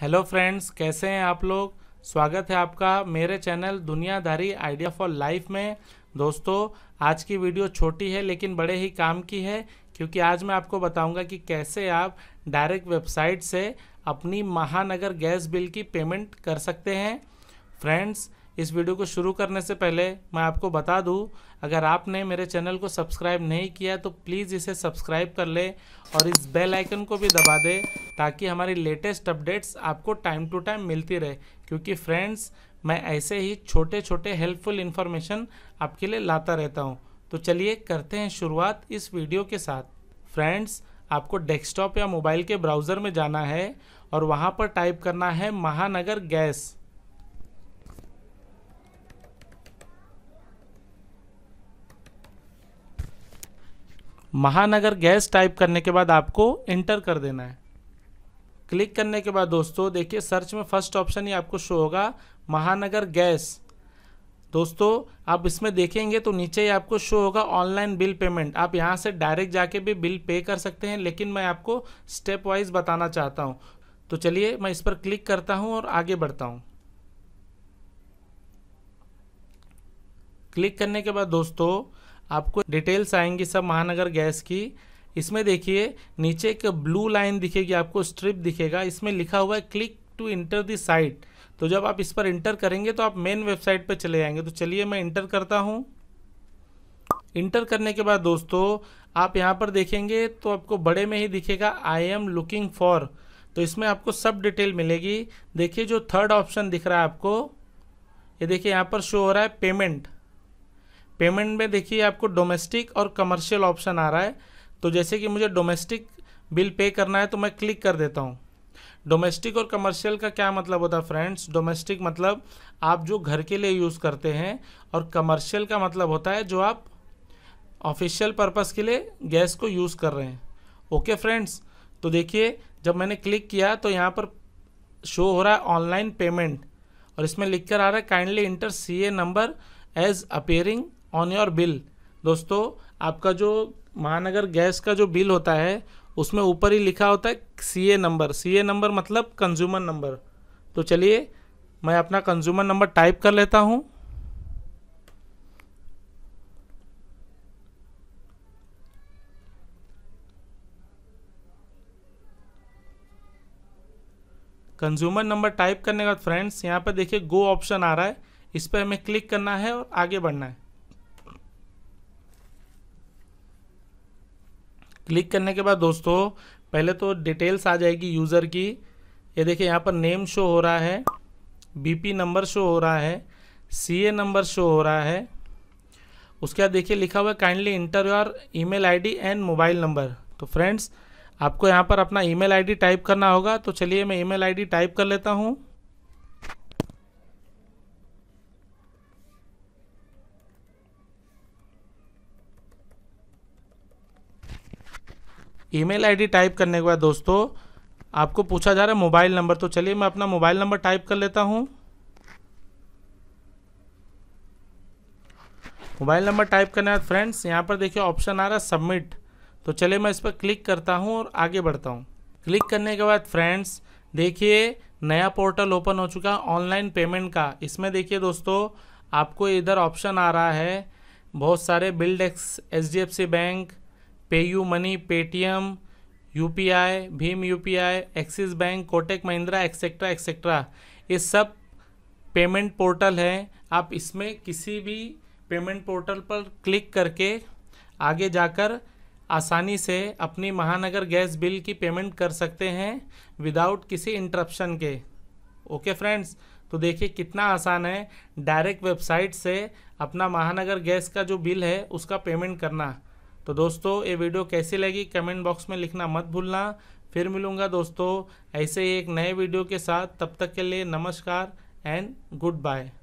hello friends कैसे हैं आप लोग स्वागत है आपका मेरे चैनल दुनियादारी आइडिया फॉर लाइफ में दोस्तों आज की वीडियो छोटी है लेकिन बड़े ही काम की है क्योंकि आज मैं आपको बताऊंगा कि कैसे आप डायरेक्ट वेबसाइट से अपनी महानगर गैस बिल की पेमेंट कर सकते हैं फ्रेंड्स इस वीडियो को शुरू करने से पहले मैं आपको बता दूं अगर आपने मेरे चैनल को सब्सक्राइब नहीं किया तो प्लीज़ इसे सब्सक्राइब कर ले और इस बेल आइकन को भी दबा दे ताकि हमारी लेटेस्ट अपडेट्स आपको टाइम टू टाइम मिलती रहे क्योंकि फ्रेंड्स मैं ऐसे ही छोटे छोटे हेल्पफुल इन्फॉर्मेशन आपके लिए लाता रहता हूँ तो चलिए करते हैं शुरुआत इस वीडियो के साथ फ्रेंड्स आपको डेस्कटॉप या मोबाइल के ब्राउज़र में जाना है और वहाँ पर टाइप करना है महानगर गैस महानगर गैस टाइप करने के बाद आपको इंटर कर देना है क्लिक करने के बाद दोस्तों देखिए सर्च में फर्स्ट ऑप्शन ही आपको शो होगा महानगर गैस दोस्तों आप इसमें देखेंगे तो नीचे ही आपको शो होगा ऑनलाइन बिल पेमेंट आप यहाँ से डायरेक्ट जाके भी बिल पे कर सकते हैं लेकिन मैं आपको स्टेप वाइज बताना चाहता हूँ तो चलिए मैं इस पर क्लिक करता हूँ और आगे बढ़ता हूँ क्लिक करने के बाद दोस्तों आपको डिटेल्स आएंगी सब महानगर गैस की इसमें देखिए नीचे एक ब्लू लाइन दिखेगी आपको स्ट्रिप दिखेगा इसमें लिखा हुआ है click to enter the site तो जब आप इस पर इंटर करेंगे तो आप मेन वेबसाइट पर चले जाएंगे तो चलिए मैं इंटर करता हूँ इंटर करने के बाद दोस्तों आप यहाँ पर देखेंगे तो आपको बड़े में ही दिखेगा आई एम लुकिंग फॉर तो इसमें आपको सब डिटेल मिलेगी देखिए जो थर्ड ऑप्शन दिख रहा है आपको ये देखिए यहाँ पर शो हो रहा है पेमेंट पेमेंट में देखिए आपको डोमेस्टिक और कमर्शियल ऑप्शन आ रहा है तो जैसे कि मुझे डोमेस्टिक बिल पे करना है तो मैं क्लिक कर देता हूँ डोमेस्टिक और कमर्शियल का क्या मतलब होता है फ्रेंड्स डोमेस्टिक मतलब आप जो घर के लिए यूज़ करते हैं और कमर्शियल का मतलब होता है जो आप ऑफिशियल पर्पज़ के लिए गैस को यूज़ कर रहे हैं ओके फ्रेंड्स तो देखिए जब मैंने क्लिक किया तो यहाँ पर शो हो रहा है ऑनलाइन पेमेंट और इसमें लिख कर आ रहा है kindly enter C A number as appearing on your bill दोस्तों आपका जो महानगर गैस का जो बिल होता है उसमें ऊपर ही लिखा होता है C A number C A number मतलब कंज्यूमर नंबर तो चलिए मैं अपना कंज्यूमर नंबर टाइप कर लेता हूँ कंज्यूमर नंबर टाइप करने के बाद फ्रेंड्स यहाँ पर देखिए गो ऑप्शन आ रहा है इस पर हमें क्लिक करना है और आगे बढ़ना है क्लिक करने के बाद दोस्तों पहले तो डिटेल्स आ जाएगी यूज़र की ये देखिए यहाँ पर नेम शो हो रहा है बीपी नंबर शो हो रहा है सीए नंबर शो हो रहा है उसके बाद देखिए लिखा हुआ है kindly enter your email ID and mobile number तो फ्रेंड्स आपको यहाँ पर अपना ईमेल आईडी टाइप करना होगा तो चलिए मैं ईमेल आईडी टाइप कर लेता हूँ ईमेल आईडी टाइप करने के बाद दोस्तों आपको पूछा जा रहा है मोबाइल नंबर तो चलिए मैं अपना मोबाइल नंबर टाइप कर लेता हूँ मोबाइल नंबर टाइप के बाद फ्रेंड्स यहाँ पर देखिए ऑप्शन आ रहा है सबमिट तो चलिए मैं इस पर क्लिक करता हूँ और आगे बढ़ता हूँ क्लिक करने के बाद फ्रेंड्स देखिए नया पोर्टल ओपन हो चुका है ऑनलाइन पेमेंट का इसमें देखिए दोस्तों आपको इधर ऑप्शन आ रहा है बहुत सारे बिल्ड एक्स एच बैंक पेयू मनी पेटीएम आई भीम U P I Axis bank Kotak Mahindra etcetera etcetera ये सब पेमेंट पोर्टल हैं आप इसमें किसी भी पेमेंट पोर्टल पर क्लिक करके आगे जाकर आसानी से अपनी महानगर गैस बिल की पेमेंट कर सकते हैं विदाउट किसी इंटरप्शन के ओके फ्रेंड्स तो देखिए कितना आसान है डायरेक्ट वेबसाइट से अपना महानगर गैस का जो बिल है उसका पेमेंट करना तो दोस्तों ये वीडियो कैसी लगी कमेंट बॉक्स में लिखना मत भूलना फिर मिलूंगा दोस्तों ऐसे ही एक नए वीडियो के साथ तब तक के लिए नमस्कार एंड गुड बाय